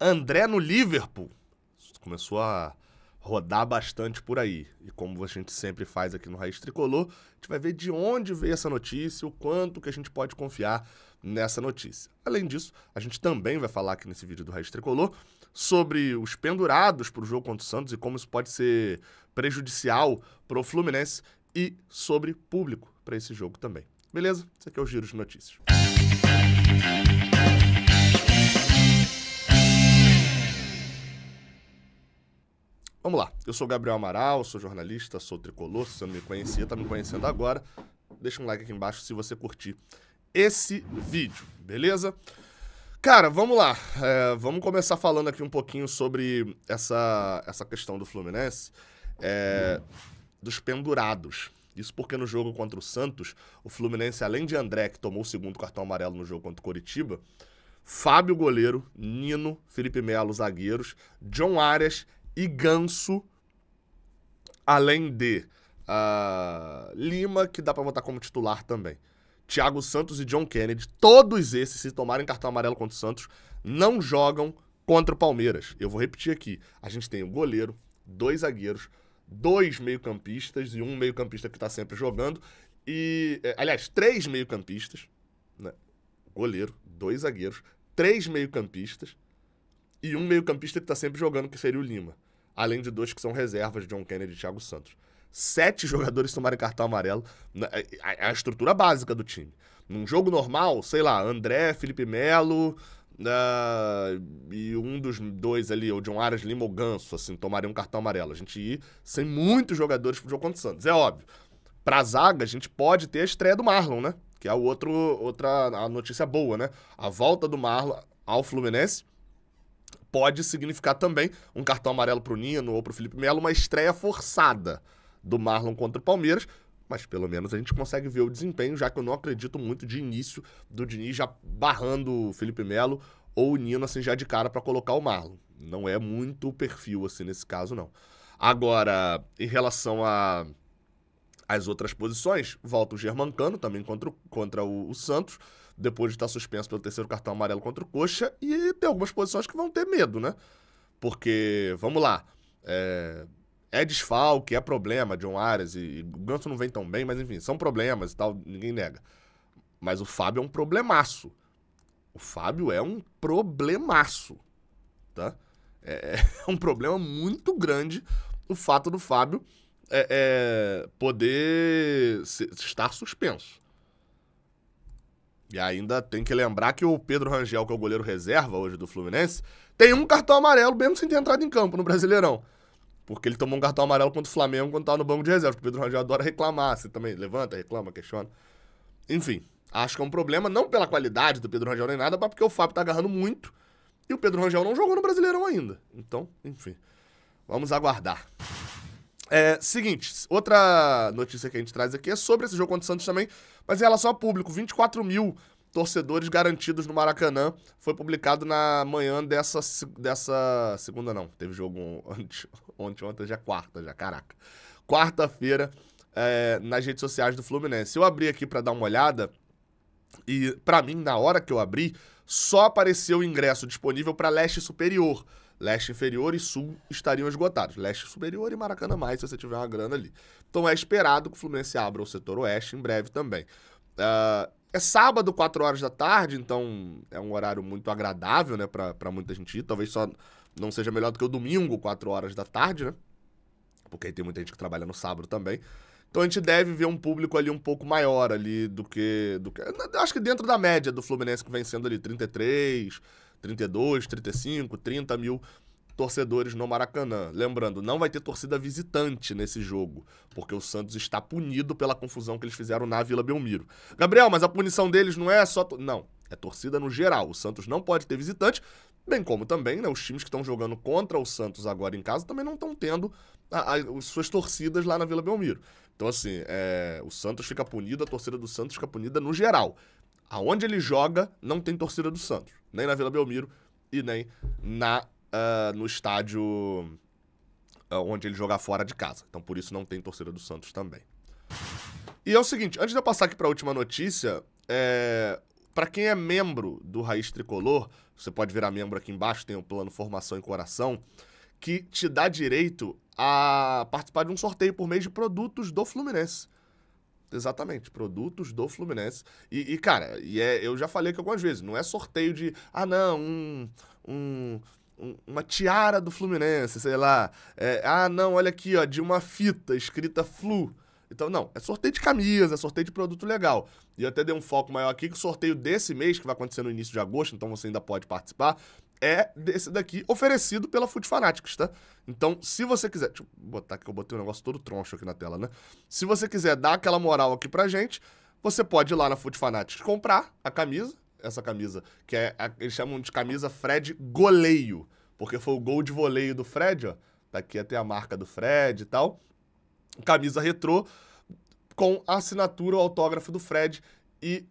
André no Liverpool. Começou a rodar bastante por aí. E como a gente sempre faz aqui no Raiz Tricolor, a gente vai ver de onde veio essa notícia, o quanto que a gente pode confiar nessa notícia. Além disso, a gente também vai falar aqui nesse vídeo do Raiz Tricolor sobre os pendurados para o jogo contra o Santos e como isso pode ser prejudicial para o Fluminense e sobre público para esse jogo também. Beleza? Esse aqui é o Giro de Notícias. Música Vamos lá. Eu sou Gabriel Amaral, sou jornalista, sou tricolor. Se você não me conhecia, está me conhecendo agora. Deixa um like aqui embaixo se você curtir esse vídeo, beleza? Cara, vamos lá. É, vamos começar falando aqui um pouquinho sobre essa, essa questão do Fluminense, é, dos pendurados. Isso porque no jogo contra o Santos, o Fluminense, além de André, que tomou o segundo cartão amarelo no jogo contra o Coritiba, Fábio, goleiro, Nino, Felipe Melo, zagueiros, John Arias e Ganso, além de uh, Lima, que dá para votar como titular também. Thiago Santos e John Kennedy, todos esses, se tomarem cartão amarelo contra o Santos, não jogam contra o Palmeiras. Eu vou repetir aqui: a gente tem o um goleiro, dois zagueiros, dois meio-campistas e um meio-campista que está sempre jogando, e. É, aliás, três meio-campistas, né? Goleiro, dois zagueiros, três meio-campistas e um meio-campista que está sempre jogando, que seria o Lima além de dois que são reservas, John Kennedy e Thiago Santos. Sete jogadores tomaram cartão amarelo, né, é, é, é a estrutura básica do time. Num jogo normal, sei lá, André, Felipe Melo, Uh, e um dos dois ali, ou John um Lima ou Ganso, assim, tomaria um cartão amarelo. A gente ia sem muitos jogadores pro jogo contra o Santos. É óbvio. Pra zaga, a gente pode ter a estreia do Marlon, né? Que é o outro, outra a notícia boa, né? A volta do Marlon ao Fluminense pode significar também um cartão amarelo para o Nino ou para o Felipe Melo, uma estreia forçada do Marlon contra o Palmeiras, mas pelo menos a gente consegue ver o desempenho, já que eu não acredito muito de início do Diniz já barrando o Felipe Melo ou o Nino assim já de cara para colocar o Marlon. Não é muito o perfil assim nesse caso não. Agora, em relação a as outras posições, volta o Germancano também contra o, contra o, o Santos depois de estar tá suspenso pelo terceiro cartão amarelo contra o Coxa. E tem algumas posições que vão ter medo, né? Porque, vamos lá, é, é desfalque, é problema, John Arias e, e o Ganso não vem tão bem, mas enfim, são problemas e tal, ninguém nega. Mas o Fábio é um problemaço. O Fábio é um problemaço, tá? É, é, é um problema muito grande o fato do Fábio é, é, poder se, estar suspenso. E ainda tem que lembrar que o Pedro Rangel, que é o goleiro reserva hoje do Fluminense, tem um cartão amarelo mesmo sem ter entrado em campo no Brasileirão. Porque ele tomou um cartão amarelo contra o Flamengo quando estava no banco de reserva. O Pedro Rangel adora reclamar, você também levanta, reclama, questiona. Enfim, acho que é um problema, não pela qualidade do Pedro Rangel nem nada, mas porque o Fábio está agarrando muito e o Pedro Rangel não jogou no Brasileirão ainda. Então, enfim, vamos aguardar. É, seguinte, outra notícia que a gente traz aqui é sobre esse jogo contra o Santos também, mas em relação ao público, 24 mil torcedores garantidos no Maracanã. Foi publicado na manhã dessa, dessa segunda, não. Teve jogo ontem, ontem, ontem já é quarta, já, caraca. Quarta-feira, é, nas redes sociais do Fluminense. Eu abri aqui para dar uma olhada e, para mim, na hora que eu abri, só apareceu o ingresso disponível para leste superior. Leste inferior e sul estariam esgotados. Leste superior e Maracanã mais, se você tiver uma grana ali. Então é esperado que o Fluminense abra o setor oeste em breve também. Uh, é sábado, 4 horas da tarde, então é um horário muito agradável, né, para muita gente ir. Talvez só não seja melhor do que o domingo, 4 horas da tarde, né? Porque aí tem muita gente que trabalha no sábado também. Então a gente deve ver um público ali um pouco maior ali do que. Do que acho que dentro da média do Fluminense que vem sendo ali 33, 32, 35, 30 mil torcedores no Maracanã. Lembrando, não vai ter torcida visitante nesse jogo, porque o Santos está punido pela confusão que eles fizeram na Vila Belmiro. Gabriel, mas a punição deles não é só. Não, é torcida no geral. O Santos não pode ter visitante, bem como também né, os times que estão jogando contra o Santos agora em casa também não estão tendo a, a, as suas torcidas lá na Vila Belmiro. Então, assim, é, o Santos fica punido, a torcida do Santos fica punida no geral aonde ele joga, não tem torcida do Santos. Nem na Vila Belmiro e nem na, uh, no estádio uh, onde ele joga fora de casa. Então por isso não tem torcida do Santos também. E é o seguinte, antes de eu passar aqui para a última notícia, é... para quem é membro do Raiz Tricolor, você pode virar membro aqui embaixo, tem o plano Formação e Coração, que te dá direito a participar de um sorteio por mês de produtos do Fluminense. Exatamente, produtos do Fluminense. E, e, cara, e é, eu já falei aqui algumas vezes, não é sorteio de, ah, não, um, um, uma tiara do Fluminense, sei lá. É, ah, não, olha aqui, ó, de uma fita escrita Flu. Então, não, é sorteio de camisa, é sorteio de produto legal. E eu até dei um foco maior aqui que o sorteio desse mês, que vai acontecer no início de agosto, então você ainda pode participar, é desse daqui, oferecido pela Food Fanatics, tá? Então, se você quiser... Deixa eu botar que eu botei o um negócio todo troncho aqui na tela, né? Se você quiser dar aquela moral aqui pra gente, você pode ir lá na Food Fanatics comprar a camisa, essa camisa, que é, eles chamam de camisa Fred Goleio, porque foi o gol de voleio do Fred, ó. Daqui tá até a marca do Fred e tal. Camisa retrô com a assinatura, o autógrafo do Fred e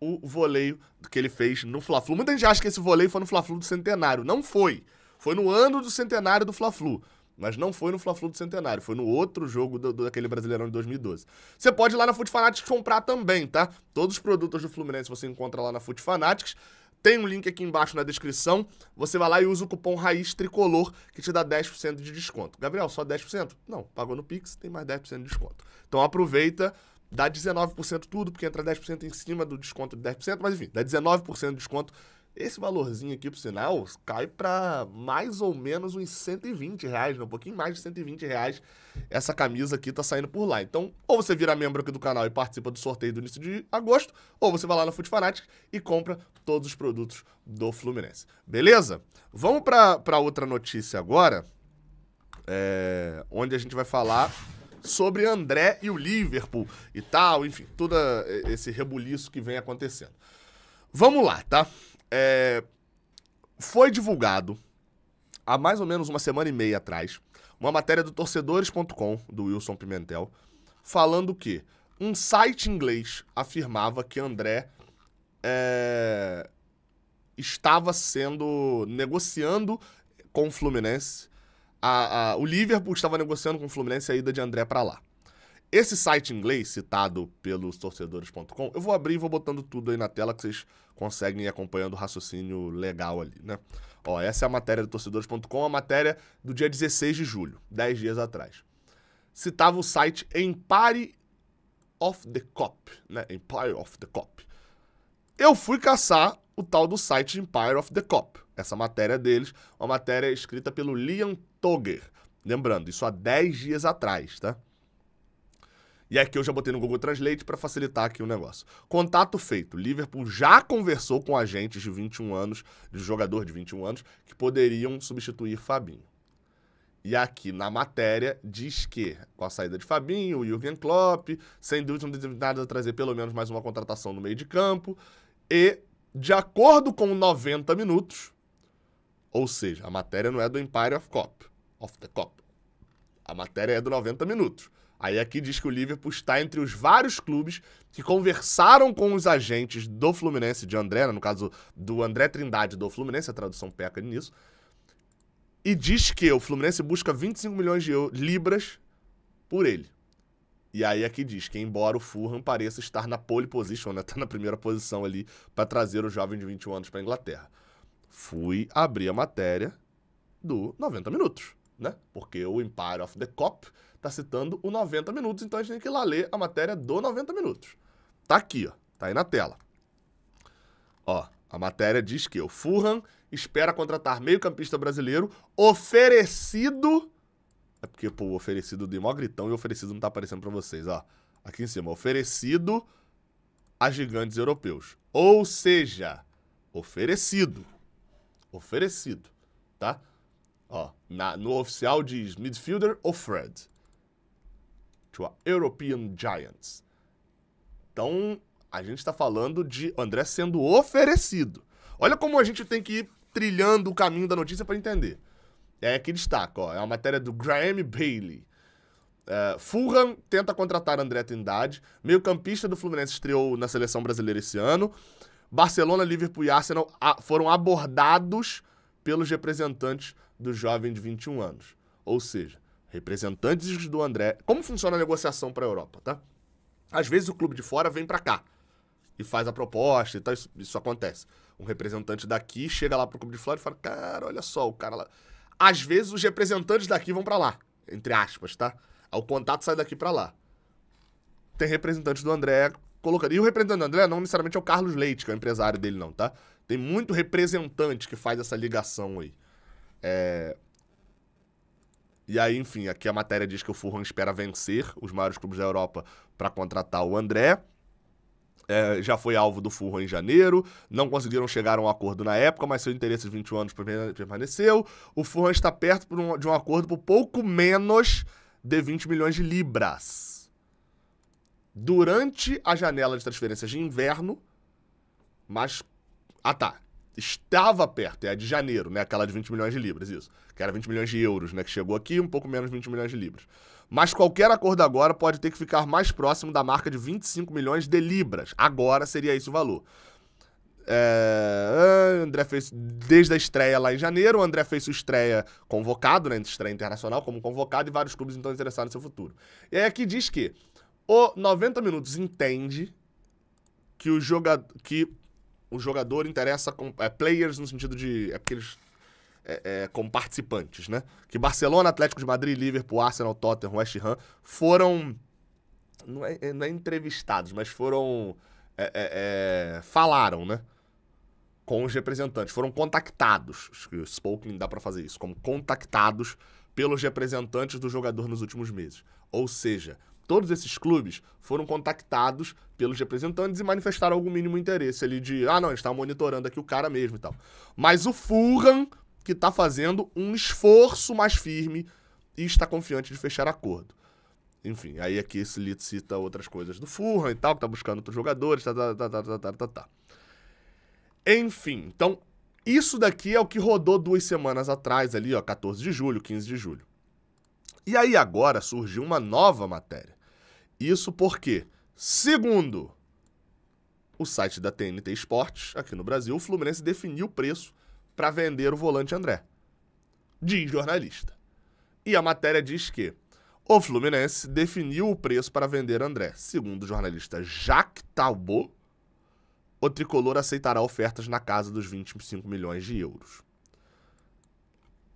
o voleio que ele fez no Fla-Flu. Muita gente acha que esse voleio foi no Fla-Flu do Centenário. Não foi. Foi no ano do Centenário do Fla-Flu. Mas não foi no Fla-Flu do Centenário, foi no outro jogo do, daquele Brasileirão de 2012. Você pode ir lá na Foot Fanatics comprar também, tá? Todos os produtos do Fluminense você encontra lá na Foot Fanatics. Tem um link aqui embaixo na descrição. Você vai lá e usa o cupom Raiz Tricolor, que te dá 10% de desconto. Gabriel, só 10%? Não, pagou no Pix, tem mais 10% de desconto. Então aproveita, dá 19% tudo, porque entra 10% em cima do desconto de 10%, mas enfim, dá 19% de desconto. Esse valorzinho aqui, por sinal, cai para mais ou menos uns 120 reais, né? um pouquinho mais de 120 reais. Essa camisa aqui tá saindo por lá. Então, ou você vira membro aqui do canal e participa do sorteio do início de agosto, ou você vai lá no Food Fanatic e compra todos os produtos do Fluminense. Beleza? Vamos para outra notícia agora, é, onde a gente vai falar sobre André e o Liverpool e tal, enfim, todo eh, esse rebuliço que vem acontecendo. Vamos lá, tá? É... Foi divulgado há mais ou menos uma semana e meia atrás uma matéria do torcedores.com do Wilson Pimentel falando que um site inglês afirmava que André é... estava sendo negociando com o Fluminense a, a, o Liverpool estava negociando com o Fluminense a ida de André para lá. Esse site inglês, citado pelos torcedores.com, eu vou abrir e vou botando tudo aí na tela que vocês conseguem ir acompanhando o raciocínio legal ali, né? Ó, essa é a matéria do torcedores.com, a matéria do dia 16 de julho, 10 dias atrás. Citava o site Empire of the Cop, né? Empire of the Cop. Eu fui caçar o tal do site Empire of the Cop essa matéria deles, uma matéria escrita pelo Liam Togger. Lembrando, isso há 10 dias atrás, tá? E aqui eu já botei no Google Translate para facilitar aqui o negócio. Contato feito. Liverpool já conversou com agentes de 21 anos, de jogador de 21 anos, que poderiam substituir Fabinho. E aqui na matéria diz que, com a saída de Fabinho, o Jürgen Klopp, sem dúvida não nada a trazer pelo menos mais uma contratação no meio de campo. E, de acordo com 90 minutos, ou seja, a matéria não é do Empire of Cop, of the Cop. A matéria é do 90 minutos. Aí aqui diz que o Liverpool está entre os vários clubes que conversaram com os agentes do Fluminense de André, né, no caso do André Trindade do Fluminense, a tradução peca nisso. E diz que o Fluminense busca 25 milhões de libras por ele. E aí aqui diz que, embora o Fulham pareça estar na pole position, né? Tá na primeira posição ali para trazer o jovem de 21 anos para Inglaterra fui abrir a matéria do 90 Minutos, né? Porque o Empire of the Cop tá citando o 90 Minutos, então a gente tem que ir lá ler a matéria do 90 Minutos. Tá aqui, ó. Tá aí na tela. Ó, a matéria diz que o Fulham espera contratar meio-campista brasileiro oferecido. É porque, pô, oferecido de mó gritão e oferecido não tá aparecendo pra vocês, ó. Aqui em cima, oferecido a gigantes europeus. Ou seja, oferecido. Oferecido, tá? Ó, na, no oficial diz midfielder offered to a European Giants. Então, a gente está falando de André sendo oferecido. Olha como a gente tem que ir trilhando o caminho da notícia para entender. É que destaca, ó, é uma matéria do Graham Bailey. É, Fulham tenta contratar André Trindade. Meio-campista do Fluminense estreou na seleção brasileira esse ano. Barcelona, Liverpool e Arsenal foram abordados pelos representantes do jovem de 21 anos. Ou seja, representantes do André. Como funciona a negociação para a Europa, tá? Às vezes o clube de fora vem para cá e faz a proposta e tal, isso, isso, acontece. Um representante daqui chega lá pro clube de fora e fala: "Cara, olha só, o cara lá". Às vezes os representantes daqui vão para lá, entre aspas, tá? O contato sai daqui para lá. Tem representantes do André colocando. E o representante do André não necessariamente é o Carlos Leite, que é o empresário dele, não, tá? Tem muito representante que faz essa ligação aí. É... E aí, enfim, aqui a matéria diz que o Furran espera vencer os maiores clubes da Europa para contratar o André. É, já foi alvo do Furran em janeiro, não conseguiram chegar a um acordo na época, mas seu interesse de 21 anos permaneceu. O Furran está perto de um acordo por pouco menos de 20 milhões de libras durante a janela de transferências de inverno, mas. Ah, tá. Estava perto, é a de janeiro, né? Aquela de 20 milhões de libras, isso. Que era 20 milhões de euros, né? Que chegou aqui, um pouco menos 20 milhões de libras. Mas qualquer acordo agora pode ter que ficar mais próximo da marca de 25 milhões de libras. Agora seria esse o valor. É, André fez desde a estreia lá em janeiro, o André fez sua estreia convocado, né? Estreia internacional como convocado e vários clubes então interessados no seu futuro. E aí aqui diz que o 90 minutos entende que o jogador que o jogador interessa com é, players no sentido de é porque eles é, é, com participantes, né? Que Barcelona, Atlético de Madrid, Liverpool, Arsenal, Tottenham, West Ham foram não é, é não é entrevistados, mas foram é, é, falaram, né? Com os representantes, foram contactados. Acho que o Spoken dá para fazer isso, como contactados pelos representantes do jogador nos últimos meses. Ou seja, todos esses clubes foram contactados pelos representantes e manifestaram algum mínimo interesse ali de, ah, não, a gente tá monitorando aqui o cara mesmo e tal. Mas o Fulham, que tá fazendo um esforço mais firme e está confiante de fechar acordo. Enfim, aí aqui esse Lito cita outras coisas do Fulham e tal, que tá buscando outros jogadores, tá, tá, tá, tá, tá, tá, tá, tá. Enfim, então, isso daqui é o que rodou duas semanas atrás ali, ó, 14 de julho, 15 de julho. E aí agora surgiu uma nova matéria isso porque, segundo o site da TNT Esportes, aqui no Brasil, o Fluminense definiu o preço para vender o volante André. Diz jornalista. E a matéria diz que o Fluminense definiu o preço para vender André. Segundo o jornalista Jacques Talbot, o tricolor aceitará ofertas na casa dos 25 milhões de euros.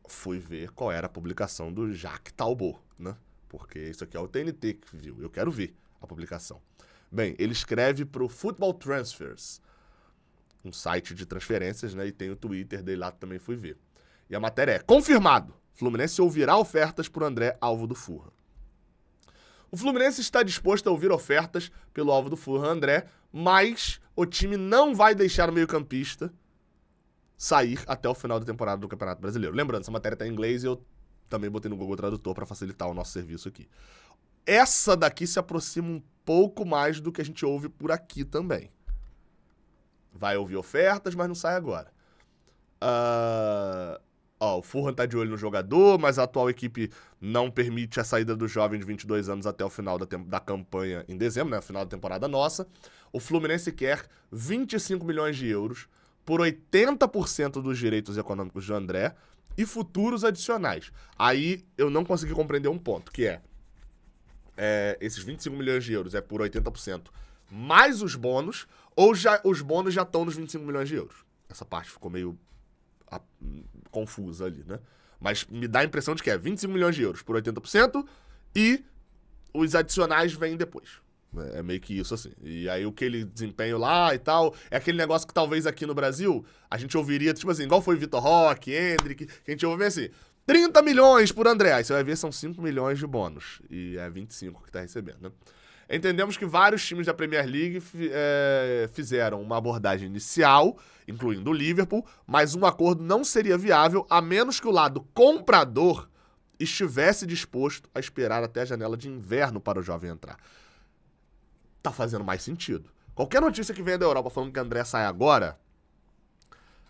Fui ver qual era a publicação do Jacques Talbot, né? porque isso aqui é o TNT que viu. Eu quero ver a publicação. Bem, ele escreve para o Football Transfers, um site de transferências, né? E tem o Twitter dele lá, também fui ver. E a matéria é: confirmado! Fluminense ouvirá ofertas por André Alvo do Furra. O Fluminense está disposto a ouvir ofertas pelo Alvo do Furra André, mas o time não vai deixar o meio-campista sair até o final da temporada do Campeonato Brasileiro. Lembrando, essa matéria está em inglês e eu também botei no Google Tradutor para facilitar o nosso serviço aqui. Essa daqui se aproxima um pouco mais do que a gente ouve por aqui também. Vai ouvir ofertas, mas não sai agora. Uh, ó, o Furhan tá de olho no jogador, mas a atual equipe não permite a saída do jovem de 22 anos até o final da, da campanha em dezembro, né? Final da temporada nossa. O Fluminense quer 25 milhões de euros por 80% dos direitos econômicos de André, e futuros adicionais. Aí eu não consegui compreender um ponto, que é, é esses 25 milhões de euros é por 80% mais os bônus, ou já os bônus já estão nos 25 milhões de euros. Essa parte ficou meio a, confusa ali, né? Mas me dá a impressão de que é 25 milhões de euros por 80% e os adicionais vêm depois. É, é meio que isso assim. E aí o que ele desempenho lá e tal, é aquele negócio que talvez aqui no Brasil a gente ouviria, tipo assim, igual foi Vitor Roque, Hendrick, que a gente ouve assim, 30 milhões por André. Aí você vai ver, são 5 milhões de bônus. E é 25 que tá recebendo, né? Entendemos que vários times da Premier League é, fizeram uma abordagem inicial, incluindo o Liverpool, mas um acordo não seria viável a menos que o lado comprador estivesse disposto a esperar até a janela de inverno para o jovem entrar tá fazendo mais sentido. Qualquer notícia que venha da Europa falando que André sai agora,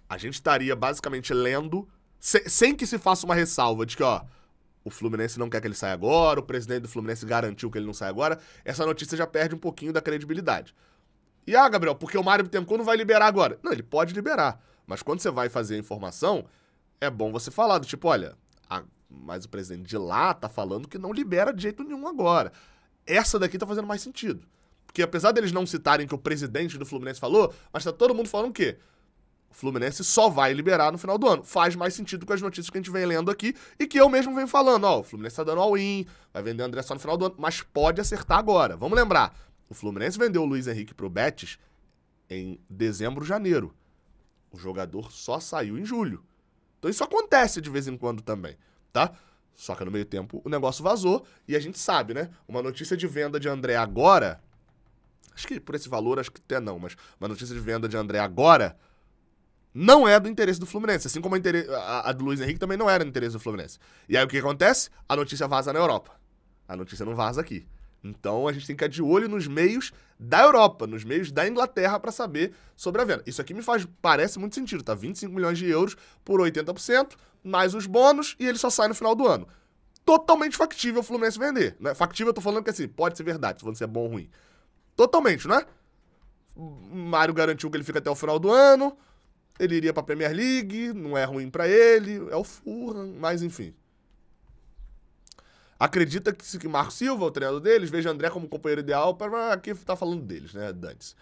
a gente estaria basicamente lendo, se, sem que se faça uma ressalva de que, ó, o Fluminense não quer que ele saia agora, o presidente do Fluminense garantiu que ele não sai agora, essa notícia já perde um pouquinho da credibilidade. E ah, Gabriel, porque o Mário Bittencourt não vai liberar agora? Não, ele pode liberar. Mas quando você vai fazer a informação, é bom você falar do tipo, olha, a, mas o presidente de lá tá falando que não libera de jeito nenhum agora. Essa daqui tá fazendo mais sentido. Porque apesar deles não citarem que o presidente do Fluminense falou, mas tá todo mundo falando o quê? O Fluminense só vai liberar no final do ano. Faz mais sentido com as notícias que a gente vem lendo aqui e que eu mesmo venho falando. Ó, o Fluminense tá dando all-in, vai vender o André só no final do ano, mas pode acertar agora. Vamos lembrar, o Fluminense vendeu o Luiz Henrique pro Betis em dezembro, janeiro. O jogador só saiu em julho. Então isso acontece de vez em quando também, tá? Só que no meio tempo o negócio vazou e a gente sabe, né? Uma notícia de venda de André agora Acho que por esse valor, acho que até não, mas uma notícia de venda de André agora não é do interesse do Fluminense, assim como a, a, do Luiz Henrique também não era do interesse do Fluminense. E aí o que acontece? A notícia vaza na Europa. A notícia não vaza aqui. Então a gente tem que ficar de olho nos meios da Europa, nos meios da Inglaterra para saber sobre a venda. Isso aqui me faz parece muito sentido, tá? 25 milhões de euros por 80%, mais os bônus e ele só sai no final do ano. Totalmente factível o Fluminense vender, né? Factível eu tô falando que assim, pode ser verdade, se você é bom ou ruim. Totalmente, né? Mário garantiu que ele fica até o final do ano. Ele iria pra Premier League, não é ruim para ele, é o Fulham, mas enfim. Acredita que, que Marco Silva, o treinador deles, veja André como companheiro ideal para ah, aqui tá falando deles, né, Dantes?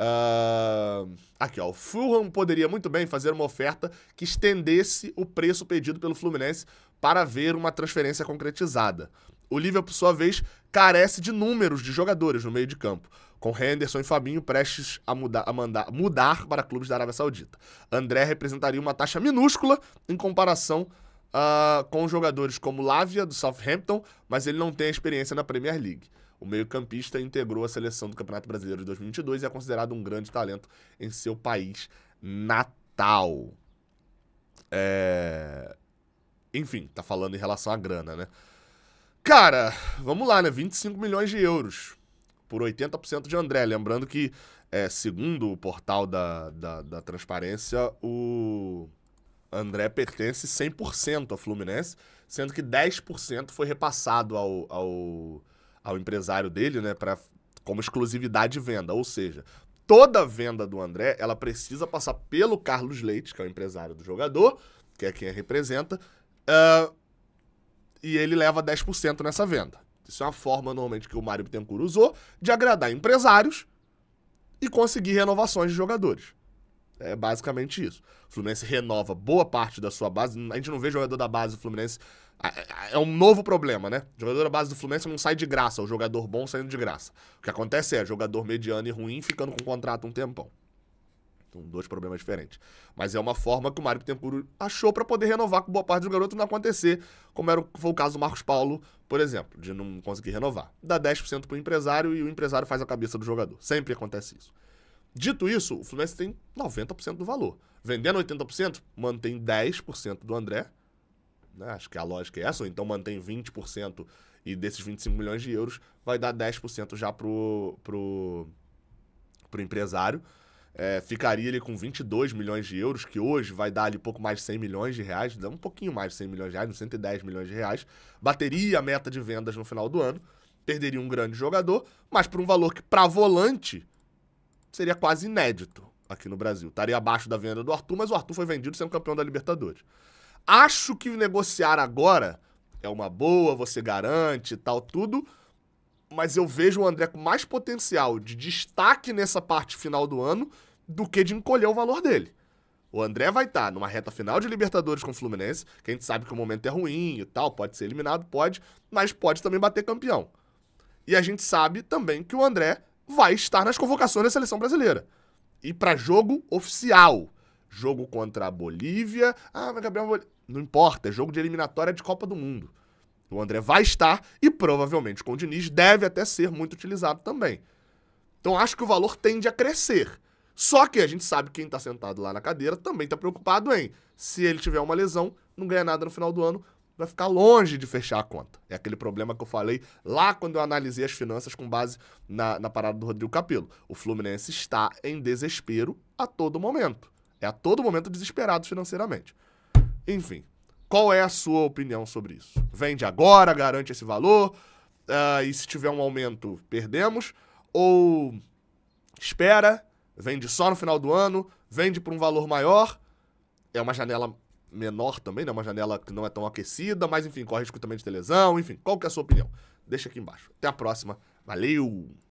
Uh, aqui, ó. O Fulham poderia muito bem fazer uma oferta que estendesse o preço pedido pelo Fluminense para ver uma transferência concretizada. O Liverpool, por sua vez, carece de números de jogadores no meio de campo, com Henderson e Fabinho prestes a, mudar, a mandar, mudar para clubes da Arábia Saudita. André representaria uma taxa minúscula em comparação uh, com jogadores como Lávia, do Southampton, mas ele não tem experiência na Premier League. O meio-campista integrou a seleção do Campeonato Brasileiro de 2022 e é considerado um grande talento em seu país natal. É... Enfim, tá falando em relação à grana, né? Cara, vamos lá, né? 25 milhões de euros por 80% de André. Lembrando que, é, segundo o portal da, da, da transparência, o André pertence 100% ao Fluminense, sendo que 10% foi repassado ao, ao, ao empresário dele, né? Pra, como exclusividade de venda. Ou seja, toda venda do André, ela precisa passar pelo Carlos Leite, que é o empresário do jogador, que é quem a representa, uh, e ele leva 10% nessa venda. Isso é uma forma, normalmente, que o Mário Bittencourt usou de agradar empresários e conseguir renovações de jogadores. É basicamente isso. O Fluminense renova boa parte da sua base. A gente não vê jogador da base do Fluminense. É um novo problema, né? jogador da base do Fluminense não sai de graça. O jogador bom saindo de graça. O que acontece é jogador mediano e ruim ficando com contrato um tempão. São dois problemas diferentes. Mas é uma forma que o Mário Pitempuro achou para poder renovar com boa parte do garoto não acontecer, como era, foi o caso do Marcos Paulo, por exemplo, de não conseguir renovar. Dá 10% para o empresário e o empresário faz a cabeça do jogador. Sempre acontece isso. Dito isso, o Fluminense tem 90% do valor. Vendendo 80%, mantém 10% do André. Né? Acho que a lógica é essa, ou então mantém 20% e desses 25 milhões de euros vai dar 10% já pro, pro, pro empresário é, ficaria ele com 22 milhões de euros, que hoje vai dar ali pouco mais de 100 milhões de reais, dá um pouquinho mais de 100 milhões de reais, 110 milhões de reais. Bateria a meta de vendas no final do ano, perderia um grande jogador, mas por um valor que, para volante, seria quase inédito aqui no Brasil. Estaria abaixo da venda do Arthur, mas o Arthur foi vendido sendo campeão da Libertadores. Acho que negociar agora é uma boa, você garante tal, tudo mas eu vejo o André com mais potencial de destaque nessa parte final do ano do que de encolher o valor dele. O André vai estar tá numa reta final de Libertadores com o Fluminense, que a gente sabe que o momento é ruim e tal, pode ser eliminado, pode, mas pode também bater campeão. E a gente sabe também que o André vai estar nas convocações da seleção brasileira. E para jogo oficial. Jogo contra a Bolívia. Ah, mas Gabriel. Não importa, é jogo de eliminatória de Copa do Mundo. O André vai estar e provavelmente com o Diniz deve até ser muito utilizado também. Então acho que o valor tende a crescer. Só que a gente sabe que quem está sentado lá na cadeira também está preocupado em se ele tiver uma lesão, não ganha nada no final do ano, vai ficar longe de fechar a conta. É aquele problema que eu falei lá quando eu analisei as finanças com base na, na parada do Rodrigo Capello. O Fluminense está em desespero a todo momento. É a todo momento desesperado financeiramente. Enfim, qual é a sua opinião sobre isso? Vende agora, garante esse valor, uh, e se tiver um aumento, perdemos? Ou espera, vende só no final do ano, vende por um valor maior? É uma janela menor também, né? Uma janela que não é tão aquecida, mas enfim, corre risco também de televisão, lesão, enfim. Qual que é a sua opinião? Deixa aqui embaixo. Até a próxima. Valeu!